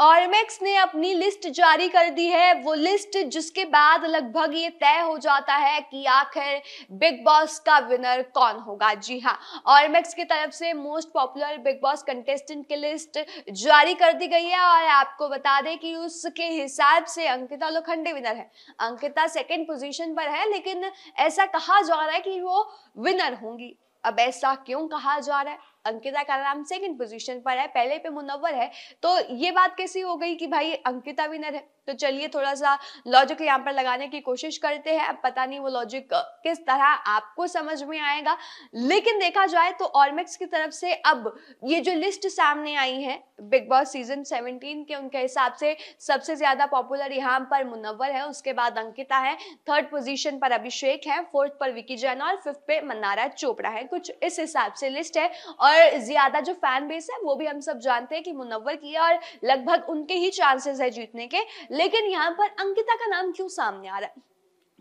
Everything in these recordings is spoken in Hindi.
ऑरमेक्स ने अपनी लिस्ट जारी कर दी है वो लिस्ट जिसके बाद लगभग ये तय हो जाता है कि आखिर बिग बॉस का विनर कौन होगा जी हाँ ऑरमेक्स की तरफ से most popular Bigg Boss contestant की लिस्ट जारी कर दी गई है और आपको बता दें कि उसके हिसाब से अंकिता लोखंडे विनर है अंकिता सेकेंड पोजिशन पर है लेकिन ऐसा कहा जा रहा है कि वो विनर होंगी अब ऐसा क्यों कहा जा रहा है अंकिता का नाम सेकंड पोजीशन पर है पहले पे मुनव्वर है तो ये बात कैसी हो गई कि भाई अंकिता विनर है तो चलिए थोड़ा सा लॉजिक यहाँ पर लगाने की कोशिश करते हैं अब पता नहीं वो लॉजिक किस तरह आपको समझ में आएगा लेकिन देखा जाए तो ऑर्मेक्स की तरफ से अब ये जो लिस्ट सामने आई है बिग बॉस सीजन 17 के उनके हिसाब से सबसे ज्यादा पॉपुलर यहाँ पर मुनव्वर है उसके बाद अंकिता है थर्ड पोजिशन पर अभिषेक है फोर्थ पर विकी जैन और फिफ्थ पे मन्नारा चोपड़ा है कुछ इस हिसाब से लिस्ट है और और ज्यादा जो फैन बेस है वो भी हम सब जानते हैं कि मुनवर की है और लगभग उनके ही चांसेस है जीतने के लेकिन यहाँ पर अंकिता का नाम क्यों सामने आ रहा है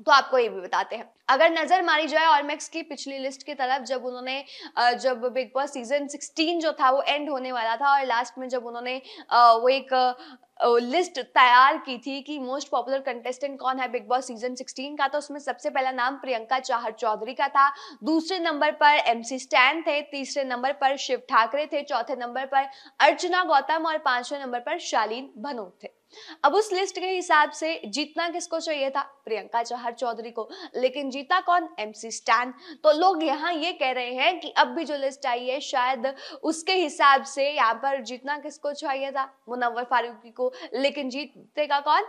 तो आपको ये भी बताते हैं अगर नजर मारी जाए ऑलमैक्स की पिछली लिस्ट की तरफ जब उन्होंने जब बिग बॉस सीजन 16 जो था वो एंड होने वाला था और लास्ट में जब उन्होंने वो एक लिस्ट तैयार की थी कि मोस्ट पॉपुलर कंटेस्टेंट कौन है बिग बॉस सीजन 16 का तो उसमें सबसे पहला नाम प्रियंका चाहर चौधरी का था दूसरे नंबर पर एमसी स्टैन थे तीसरे नंबर पर शिव ठाकरे थे चौथे नंबर पर अर्चना गौतम और पांचवें नंबर पर शालीन भनोट थे अब उस लिस्ट के हिसाब से जीतना किसको चाहिए था प्रियंका चहर चौधरी को लेकिन जीता कौन एमसी स्टैन तो लोग यहाँ ये कह रहे हैं कि अब भी जो लिस्ट आई है शायद उसके हिसाब से यहाँ पर जीतना किसको चाहिए था मुनव्वर फारूकी को लेकिन जीतेगा कौन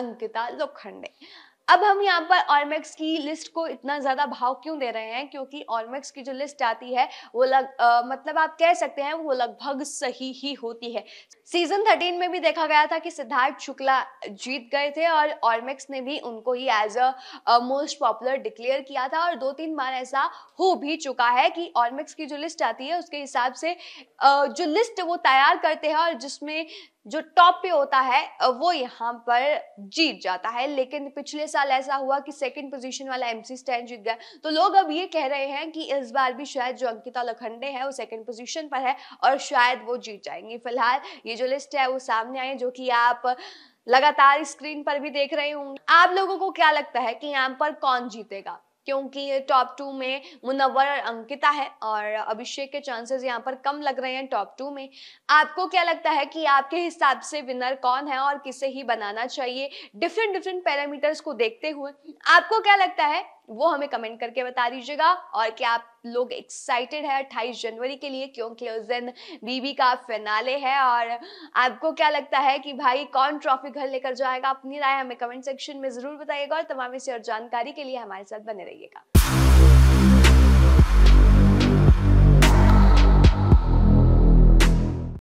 अंकिता लोखंडे अब हम यहाँ पर ऑलमेक्स की लिस्ट को इतना ज़्यादा भाव क्यों दे रहे हैं क्योंकि ऑलमेक्स की जो लिस्ट आती है वो लग आ, मतलब आप कह सकते हैं वो लगभग सही ही होती है सीजन थर्टीन में भी देखा गया था कि सिद्धार्थ शुक्ला जीत गए थे और ऑलमेक्स ने भी उनको ही as a most popular declare किया था और दो तीन बार ऐसा हो भी चुका है कि ऑलमेक्स की जो लिस्ट आती है उसके हिसाब से आ, जो लिस्ट वो तैयार करते हैं और जिसमें जो टॉप पे होता है वो यहाँ पर जीत जाता है लेकिन पिछले साल ऐसा हुआ कि सेकंड पोजीशन वाला एमसी स्टैंड जीत गया तो लोग अब ये कह रहे हैं कि इस बार भी शायद जो अंकिता लखंडे है वो सेकंड पोजीशन पर है और शायद वो जीत जाएंगी फिलहाल ये जो लिस्ट है वो सामने आई जो कि आप लगातार स्क्रीन पर भी देख रहे होंगे आप लोगों को क्या लगता है कि यहाँ पर कौन जीतेगा क्योंकि टॉप टू में मुनवर अंकिता है और अभिषेक के चांसेस यहाँ पर कम लग रहे हैं टॉप टू में आपको क्या लगता है कि आपके हिसाब से विनर कौन है और किसे ही बनाना चाहिए डिफरेंट डिफरेंट पैरामीटर्स को देखते हुए आपको क्या लगता है वो हमें कमेंट करके बता दीजिएगा और क्या आप लोग एक्साइटेड है अट्ठाईस जनवरी के लिए क्योंकि उस दिन बीबी का फिनाले है और आपको क्या लगता है कि भाई कौन ट्रॉफी घर लेकर जाएगा अपनी राय हमें कमेंट सेक्शन में जरूर बताइएगा और तमाम इसी और जानकारी के लिए हमारे साथ बने रहिएगा